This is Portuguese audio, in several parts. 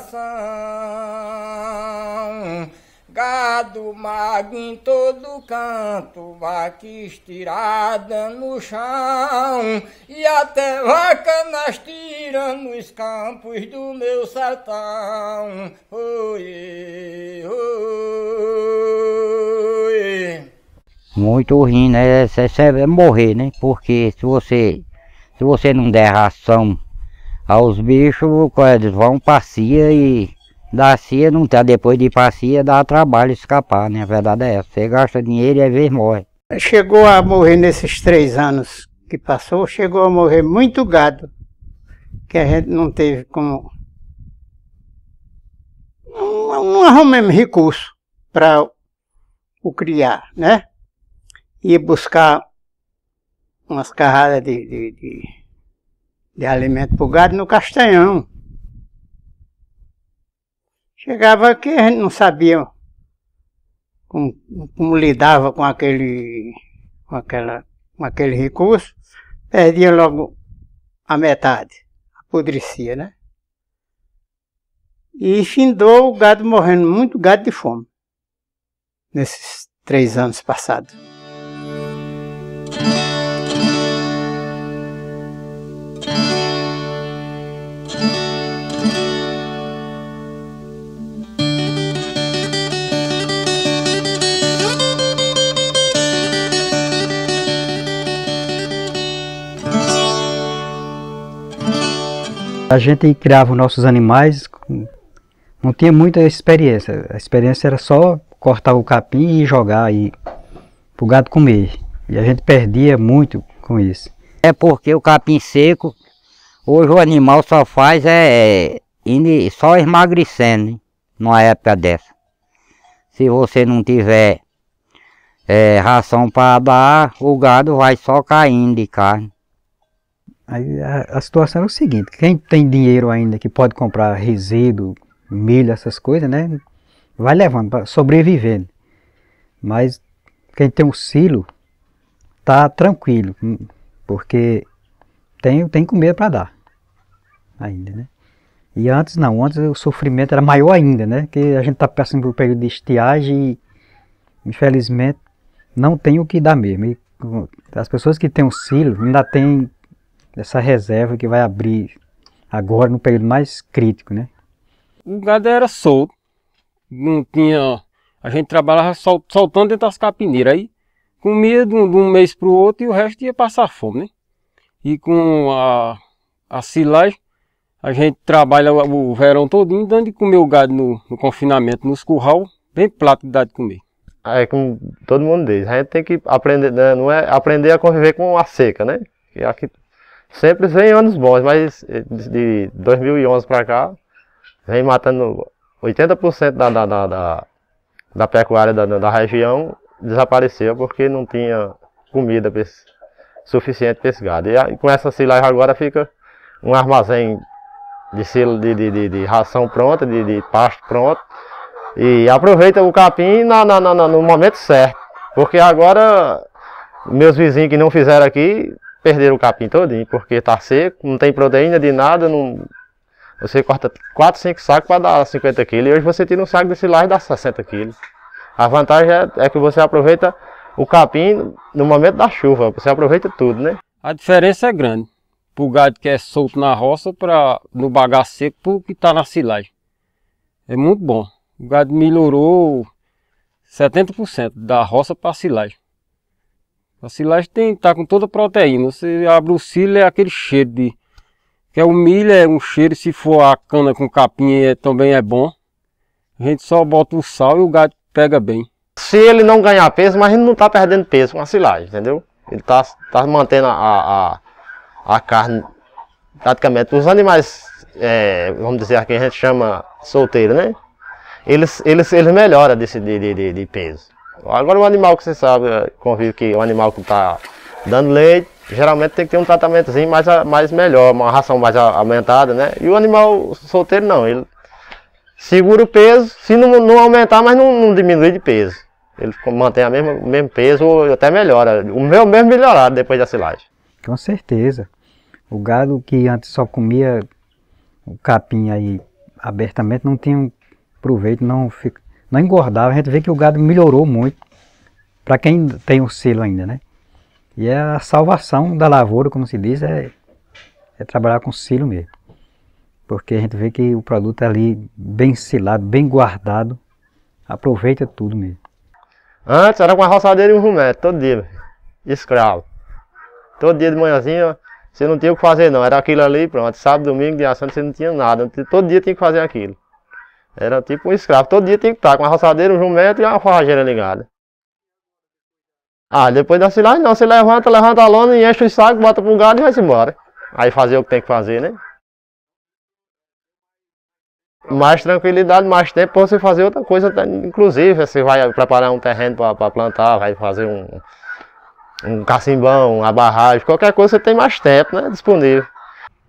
coração. Gado magro em todo canto, vaca estirada no chão, e até vaca nas tira nos campos do meu sertão. Oi, oi. Muito ruim, né? Você é morrer, né? Porque se você, se você não der ração aos bichos, é, eles vão para e da cia não tá Depois de ir dá trabalho escapar, né? A verdade é essa. Você gasta dinheiro e às vezes morre. Chegou a morrer nesses três anos que passou, chegou a morrer muito gado, que a gente não teve como. Não, não arrumamos recurso para o criar, né? e buscar umas carradas de, de, de de alimento para o gado no Castanhão. Chegava aqui, a gente não sabia como, como lidava com aquele, com, aquela, com aquele recurso, perdia logo a metade, apodrecia, né? E findou o gado morrendo, muito gado de fome, nesses três anos passados. A gente criava nossos animais, não tinha muita experiência. A experiência era só cortar o capim e jogar e o gado comer. E a gente perdia muito com isso. É porque o capim seco, hoje o animal só faz é, é só emagrecendo hein, numa época dessa. Se você não tiver é, ração para dar, o gado vai só caindo de carne. Aí a, a, situação era é o seguinte: quem tem dinheiro ainda que pode comprar resíduo, milho, essas coisas, né? Vai levando para sobreviver. Mas quem tem um silo tá tranquilo, hum, porque tem, tem comida para dar ainda, né? E antes não, antes o sofrimento era maior ainda, né? Que a gente está passando por um período de estiagem e infelizmente não tem o que dar mesmo. E hum, as pessoas que têm um silo ainda têm dessa reserva que vai abrir agora no período mais crítico, né? O gado era solto, não tinha. A gente trabalhava sol, soltando dentro das capineiras aí, comia de um, de um mês para o outro e o resto ia passar fome, né? E com a, a silagem, a gente trabalha o verão todinho dando de comer o gado no, no confinamento, nos curral, bem plato que dá de comer. É como todo mundo diz, a gente tem que aprender, né? não é aprender a conviver com a seca, né? E aqui Sempre vem anos bons, mas de 2011 para cá, vem matando 80% da, da, da, da, da pecuária da, da região desapareceu porque não tinha comida suficiente para esse gado. E com essa silagem agora fica um armazém de, silo, de, de, de, ração pronta, de, de pasto pronto. E aproveita o capim na, na, na, no momento certo. Porque agora, meus vizinhos que não fizeram aqui, perderam o capim todinho, porque tá seco, não tem proteína de nada, não... Você corta 4, 5 sacos para dar 50 quilos, e hoje você tira um saco desse lá e dá 60 quilos. A vantagem é, é que você aproveita o capim no momento da chuva, você aproveita tudo, né? A diferença é grande, pro gado que é solto na roça, para no bagaço seco, pro que tá na silagem. É muito bom. O gado melhorou 70% da roça para silagem. A silagem tem tá com toda a proteína. Você abre o silo, é aquele cheiro de... Que é o milho, é um cheiro. Se for a cana com capinha, é, também é bom. A gente só bota o sal e o gato pega bem. Se ele não ganhar peso, mas ele não está perdendo peso com a silagem, entendeu? Ele está tá mantendo a, a, a carne praticamente. Os animais, é, vamos dizer, que a gente chama solteiro, né? Eles, eles, eles melhora desse, de, de, de peso. Agora o animal que você sabe, é, convive que o animal que está dando leite, geralmente tem que ter um tratamentozinho mais, mais melhor, uma ração mais aumentada, né? E o animal solteiro não, ele segura o peso, se não, não aumentar, mas não, não diminui de peso. Ele mantém a mesma, o mesmo peso ou até melhora, o meu mesmo melhorado depois da silagem. Com certeza. O gado que antes só comia o capim aí abertamente não tinha um proveito, não fica, não engordava. A gente vê que o gado melhorou muito para quem tem o selo ainda, né? E é a salvação da lavoura, como se diz, é, é trabalhar com silo mesmo. Porque a gente vê que o produto é ali bem selado, bem guardado, aproveita tudo mesmo. Antes era com a roçadeira e o jumento, todo dia, escravo. Todo dia de manhãzinha, você não tinha o que fazer não, era aquilo ali, pronto, sábado, domingo, dia santo, você não tinha nada, todo dia tinha que fazer aquilo. Era tipo um escravo. Todo dia tinha que estar com a roçadeira, um jumento e uma forrageira ligada. Ah, depois da silagem não, você levanta, levanta a lona e enche o saco, bota pro gado e vai-se embora. Aí fazer o que tem que fazer, né? Mais tranquilidade, mais tempo para você fazer outra coisa. Inclusive, você vai preparar um terreno para plantar, vai fazer um, um cacimbão, uma barragem, qualquer coisa você tem mais tempo né, disponível.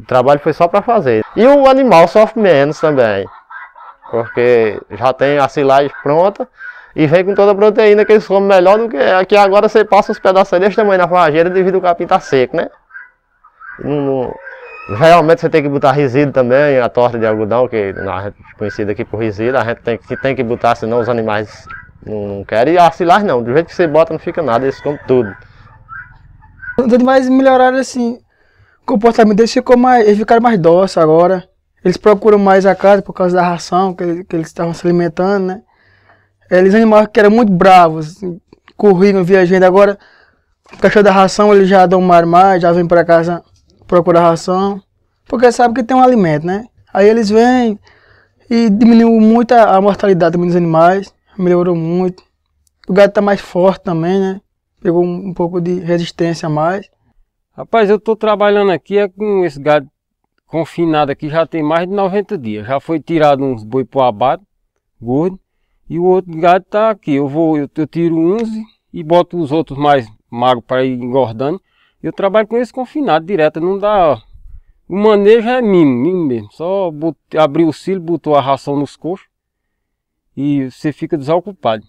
O trabalho foi só para fazer. E o animal sofre menos também porque já tem a silagem pronta e vem com toda a proteína que eles comem melhor do que aqui é agora você passa os pedaços desse tamanho na forrageira devido ao capim estar tá seco, né? No, realmente você tem que botar resíduo também, a torta de algodão, que é conhecida aqui por resíduo, a gente tem que, tem que botar, senão os animais não, não querem. E a silagem não, do jeito que você bota não fica nada, eles comem tudo. Os animais melhoraram assim, o comportamento deles ficou mais, eles ficaram mais doces agora. Eles procuram mais a casa por causa da ração que, eles, que eles estavam se alimentando, né? É, eles animais que eram muito bravos, assim, corriam, viajando. Agora, o cachorro da ração, eles já dão mar mais, já vêm para casa procurar ração. Porque sabe que tem um alimento, né? Aí eles vêm e diminuiu muito a, a mortalidade dos animais, melhorou muito. O gato está mais forte também, né? Pegou um, um pouco de resistência a mais. Rapaz, eu estou trabalhando aqui é com esse gado confinado aqui já tem mais de 90 dias. Já foi tirado uns boi para abate, gordo. E o outro gado está aqui. Eu vou, eu, eu tiro 11 e boto os outros mais magros para ir engordando. Eu trabalho com esse confinado direto, não dá. O manejo é mínimo, mínimo mesmo. Só bot... o cílio, botou a ração nos coxos e você fica desocupado.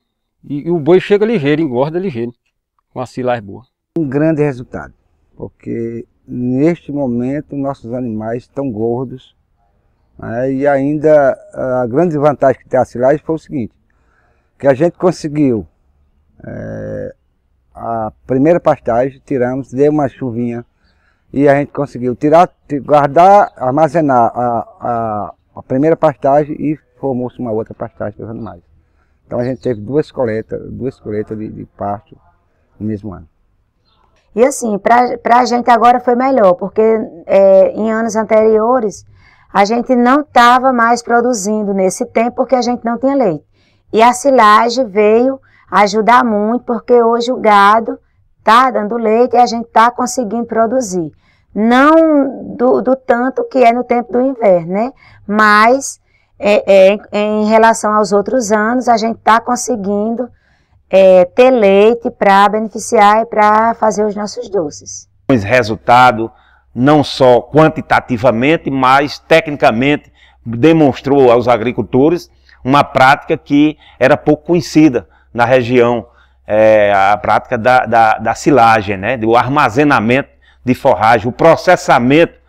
E, e, o boi chega ligeiro, engorda ligeiro, com a silagem boa. Um grande resultado, porque neste momento, nossos animais estão gordos. Né? E ainda a grande vantagem que tem a silagem foi o seguinte, que a gente conseguiu é, a primeira pastagem, tiramos, deu uma chuvinha e a gente conseguiu tirar, guardar, armazenar a, a, a primeira pastagem e formou-se uma outra pastagem para os animais. Então a gente teve duas coletas, duas coletas de, de pasto no mesmo ano. E assim, para a gente agora foi melhor, porque é, em anos anteriores a gente não estava mais produzindo nesse tempo porque a gente não tinha leite. E a silagem veio ajudar muito, porque hoje o gado está dando leite e a gente está conseguindo produzir. Não do, do, tanto que é no tempo do inverno, né? Mas é, é, em relação aos outros anos, a gente está conseguindo é, ter leite para beneficiar e para fazer os nossos doces. Resultado, não só quantitativamente, mas tecnicamente, demonstrou aos agricultores uma prática que era pouco conhecida na região, é, a prática da, da, da, silagem, né, do armazenamento de forragem, o processamento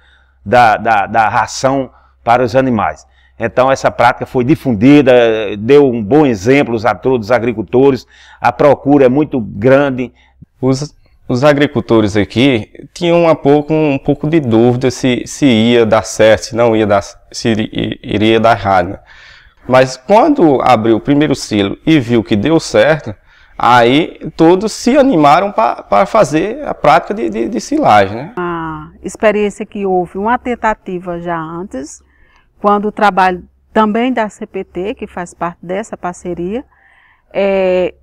da, da, da ração para os animais. Então, essa prática foi difundida, deu um bom exemplo a todos os agricultores. A procura é muito grande. Os, os agricultores aqui tinham um pouco, um pouco de dúvida se, se ia dar certo, se não ia dar, se iria dar errado. Mas quando abriu o primeiro silo e viu que deu certo, aí todos se animaram para fazer a prática de, de, de silagem. Né? A experiência que houve, uma tentativa já antes, quando o trabalho também da CPT, que faz parte dessa parceria, é,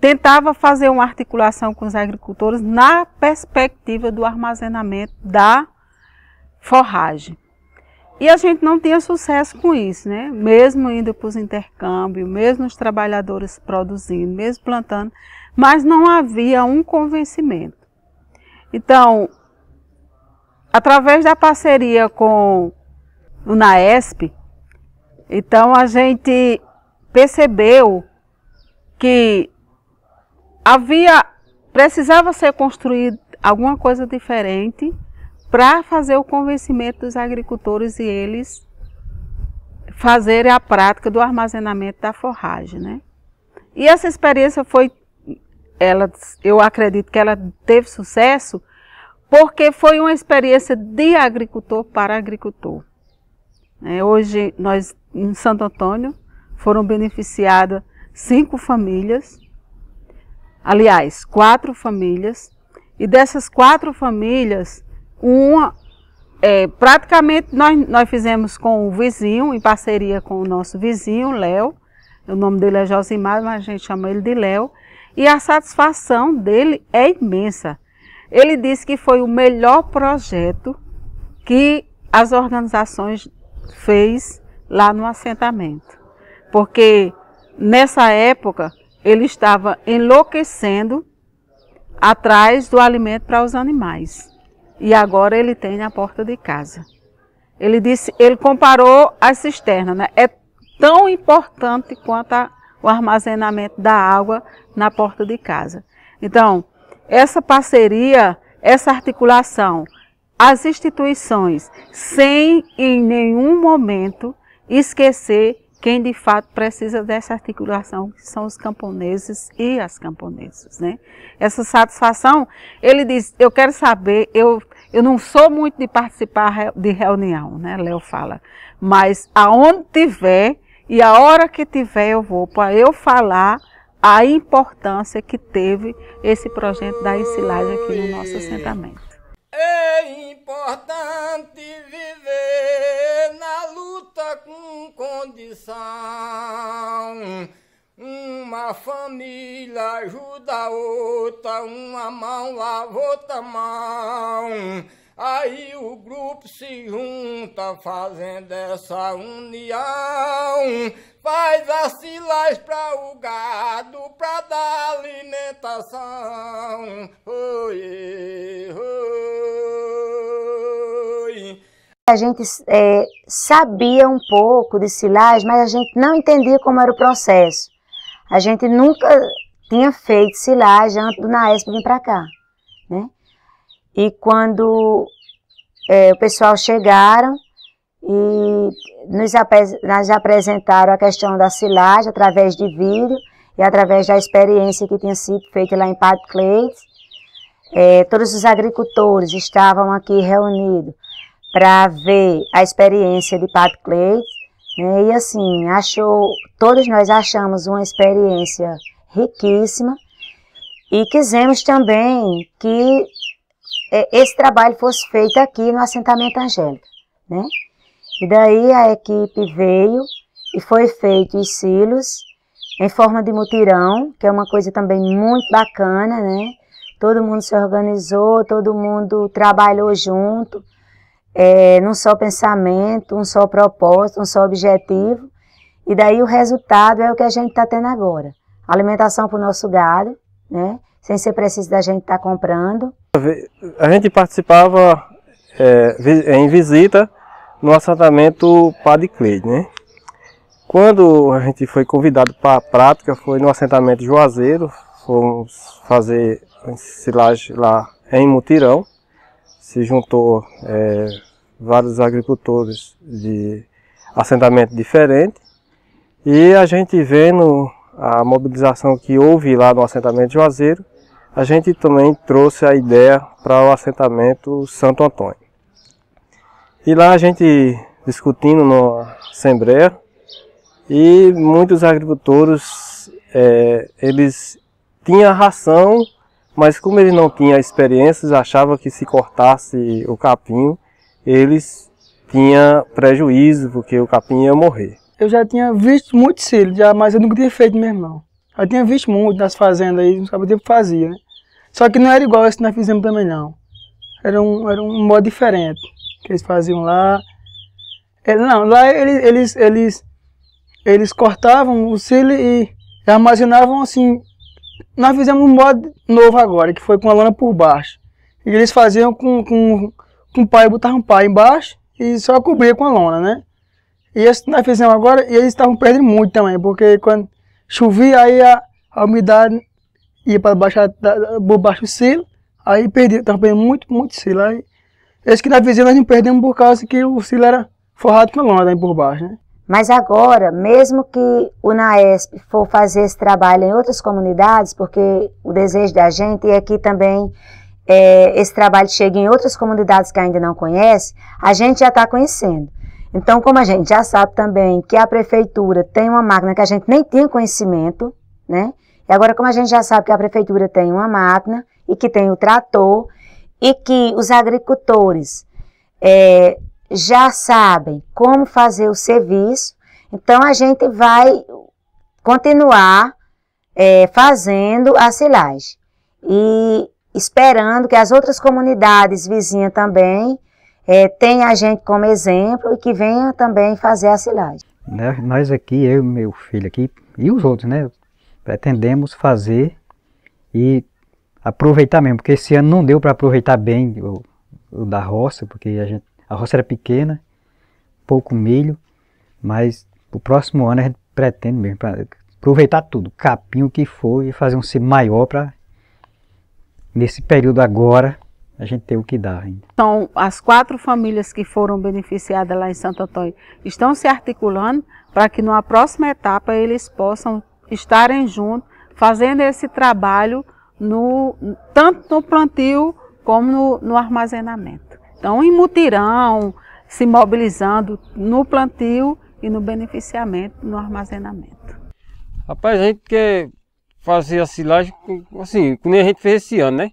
tentava fazer uma articulação com os agricultores na perspectiva do armazenamento da forragem. E a gente não tinha sucesso com isso, né? Mesmo indo para os intercâmbios, mesmo os trabalhadores produzindo, mesmo plantando, mas não havia um convencimento. Então, através da parceria com o NAESP, então a gente percebeu que havia precisava ser construído alguma coisa diferente para fazer o convencimento dos agricultores e eles fazerem a prática do armazenamento da forragem, né? E essa experiência foi ela eu acredito que ela teve sucesso porque foi uma experiência de agricultor para agricultor. Né? Hoje, nós em Santo Antônio foram beneficiadas cinco famílias, aliás, quatro famílias, e dessas quatro famílias, uma é, praticamente nós, nós fizemos com o vizinho, em parceria com o nosso vizinho, Léo. O nome dele é Josimar, mas a gente chama ele de Léo. E a satisfação dele é imensa. Ele disse que foi o melhor projeto que as organizações fez lá no assentamento. Porque nessa época ele estava enlouquecendo atrás do alimento para os animais. E agora ele tem na porta de casa. Ele disse, ele comparou a cisterna, né? É tão importante quanto a, o armazenamento da água na porta de casa. Então, essa parceria, essa articulação as instituições, sem em nenhum momento esquecer quem de fato precisa dessa articulação, que são os camponeses e as camponesas, né? Essa satisfação, ele diz, eu quero saber, eu, eu não sou muito de participar de reunião, né? Léo fala, mas aonde tiver e a hora que tiver eu vou, para eu falar a importância que teve esse projeto da ensilagem aqui no nosso assentamento. É importante viver na luta com condição. Uma família ajuda a outra, uma mão lava outra mão. Aí o grupo se junta fazendo essa união. Faz as silas pra o gado, pra dar alimentação. Oi, oi. A gente é, sabia um pouco de silas, mas a gente não entendia como era o processo. A gente nunca tinha feito silas antes do Naesp vir para cá, né? E quando é, o pessoal chegaram e nos, nos apresentaram a questão da silagem através de vídeo e através da experiência que tinha sido feita lá em Pat Cleites, é, todos os agricultores estavam aqui reunidos para ver a experiência de Pat Cleites né, e assim, achou, todos nós achamos uma experiência riquíssima e quisemos também que é, esse trabalho fosse feito aqui no assentamento Angélica, né? E daí a equipe veio e foi feito os silos em forma de mutirão, que é uma coisa também muito bacana, né? Todo mundo se organizou, todo mundo trabalhou junto, é, num só pensamento, um só propósito, um só objetivo. E daí o resultado é o que a gente está tendo agora. Alimentação para o nosso gado, né? Sem ser preciso da gente estar tá comprando. A gente participava é, em visita no assentamento Padre Cleide, né? Quando a gente foi convidado para a prática, foi no assentamento Juazeiro, fomos fazer silagem lá em Mutirão, se juntou é, vários agricultores de assentamento diferente e a gente vendo a mobilização que houve lá no assentamento Juazeiro, a gente também trouxe a ideia para o assentamento Santo Antônio. E lá a gente discutindo no Assembleia e muitos agricultores é, eles tinham ração, mas como eles não tinham experiências, achavam que se cortasse o capim, eles tinham prejuízo, porque o capim ia morrer. Eu já tinha visto muitos selos, já, mas eu nunca tinha feito meu irmão. Eu tinha visto muito nas fazendas aí, os cabos fazia, né? Só que não era igual esse que nós fizemos também, não. Era um, era um modo diferente que eles faziam lá. É, não, lá eles, eles, eles, eles cortavam o silo e armazenavam assim. Nós fizemos um modo novo agora, que foi com a lona por baixo. E eles faziam com, com, com pai, botavam pai embaixo e só cobria com a lona, né? E esse nós fizemos agora, e eles estavam perdendo muito também, porque quando Chovia aí a, a umidade ia para baixo, por baixo do silo, aí perdia, estava perdendo muito, muito silo. Aí, esse é que na vizinha nós não perdemos por causa que o silo era forrado com lona aí por baixo, né? Mas agora, mesmo que o NAESP for fazer esse trabalho em outras comunidades, porque o desejo da gente é que também é, esse trabalho chegue em outras comunidades que ainda não conhece, a gente já está conhecendo. Então, como a gente já sabe também que a prefeitura tem uma máquina que a gente nem tinha conhecimento, né? E agora, como a gente já sabe que a prefeitura tem uma máquina e que tem o trator e que os agricultores é, já sabem como fazer o serviço, então a gente vai continuar é, fazendo a silagem e esperando que as outras comunidades vizinhas também é, a gente como exemplo e que venha também fazer a silagem. Né? Nós aqui, eu e meu filho aqui, e os outros, né? Pretendemos fazer e aproveitar mesmo, porque esse ano não deu para aproveitar bem o, o, da roça, porque a, gente, a roça era pequena, pouco milho, mas o próximo ano a gente pretende mesmo aproveitar tudo, capim o que for, e fazer um cimo maior para, nesse período agora, a gente tem o que dar ainda. Então, as quatro famílias que foram beneficiadas lá em Santo Antônio estão se articulando para que numa próxima etapa eles possam estarem juntos, fazendo esse trabalho no, tanto no plantio como no, no armazenamento. Então, em mutirão, se mobilizando no plantio e no beneficiamento, no armazenamento. Rapaz, a gente quer fazer a silagem assim, como a gente fez esse ano, né?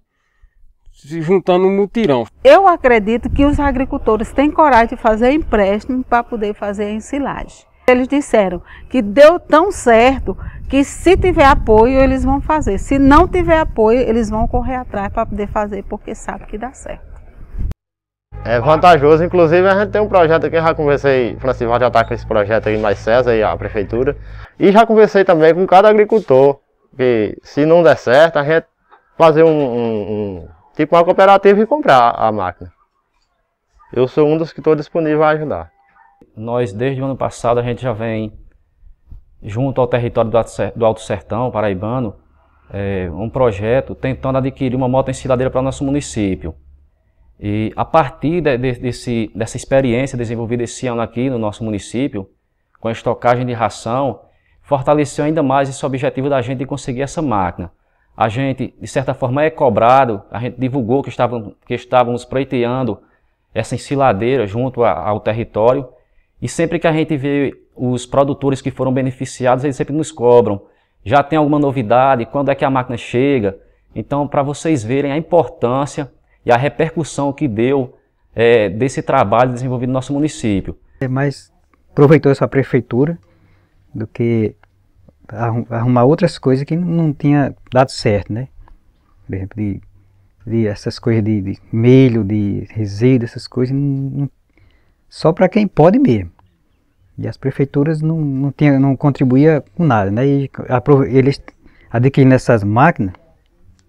se juntando um mutirão. Eu acredito que os agricultores têm coragem de fazer empréstimo para poder fazer a ensilagem. Eles disseram que deu tão certo que se tiver apoio eles vão fazer, se não tiver apoio eles vão correr atrás para poder fazer porque sabe que dá certo. É vantajoso, inclusive a gente tem um projeto aqui, já conversei, Francival já está com esse projeto aí mais César e a prefeitura, e já conversei também com cada agricultor, que se não der certo a gente fazer um, um, um tipo uma cooperativa e comprar a máquina. Eu sou um dos que estou disponível a ajudar. Nós, desde o ano passado, a gente já vem junto ao território do Alto Sertão, paraibano, é, um projeto tentando adquirir uma moto ensiladeira para o nosso município. E a partir de, de, desse, dessa experiência desenvolvida esse ano aqui no nosso município, com a estocagem de ração, fortaleceu ainda mais esse objetivo da gente de conseguir essa máquina a gente, de certa forma, é cobrado, a gente divulgou que estávamos, que estávamos pleiteando essa ensiladeira junto ao território, e sempre que a gente vê os produtores que foram beneficiados, eles sempre nos cobram. Já tem alguma novidade? Quando é que a máquina chega? Então, para vocês verem a importância e a repercussão que deu é, desse trabalho desenvolvido no nosso município. É mais aproveitou essa prefeitura do que arrumar outras coisas que não tinha dado certo, né? Por exemplo, de, de essas coisas de, de milho, de resíduo, essas coisas, não, só para quem pode mesmo. E as prefeituras não, não, tinha, não contribuía com nada, né? E eles adquirindo essas máquinas,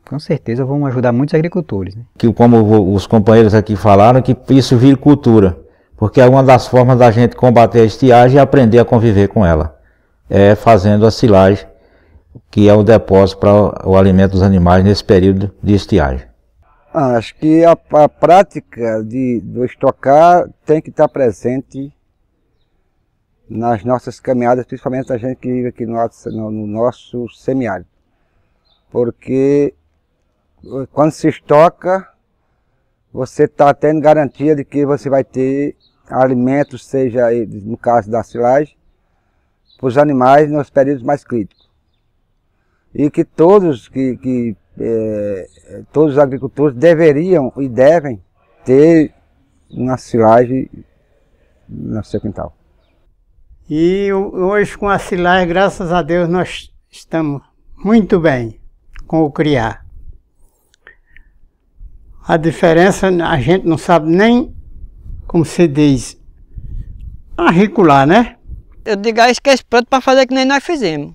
com certeza vão ajudar muitos agricultores. Né? Que, como os companheiros aqui falaram, que isso vira cultura, porque é uma das formas da gente combater a estiagem e aprender a conviver com ela é, fazendo a silagem, que é o depósito para o alimento dos animais nesse período de estiagem. Ah, acho que a, a prática de, do estocar tem que estar presente nas nossas caminhadas, principalmente a gente que vive aqui no, no, no nosso semiárido. Porque eh, quando se estoca, você está tendo garantia de que você vai ter alimentos, seja no caso da silagem, para os animais nos períodos mais críticos. E que todos que, que é, todos os agricultores deveriam e devem ter uma silagem no seu quintal. E hoje com a silagem, graças a Deus, nós estamos muito bem com o criar. A diferença a gente não sabe nem, como se diz, arricular, né? eu digo aí ah, esquece pronto para fazer que nem nós fizemos.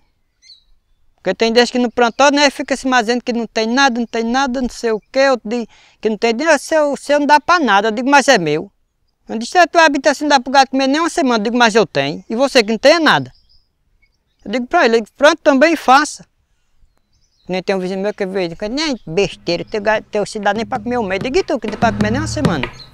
Porque tem dias que não plantou, né? Fica se mazendo que não tem nada, não tem nada, não sei o quê, outro diz que não tem dinheiro, ah, seu, seu não dá para nada. Eu digo, mas é meu. Eu disse, a é, tua habitação assim, não dá para o gato comer nem uma semana. Eu digo, mas eu tenho. E você que não tem é nada. Eu digo para ele, pronto, também faça. Nem tem um vizinho meu que veio, nem besteira, teu, teu dá nem para comer um mês. Eu digo, e tu que não tem para comer nem uma semana.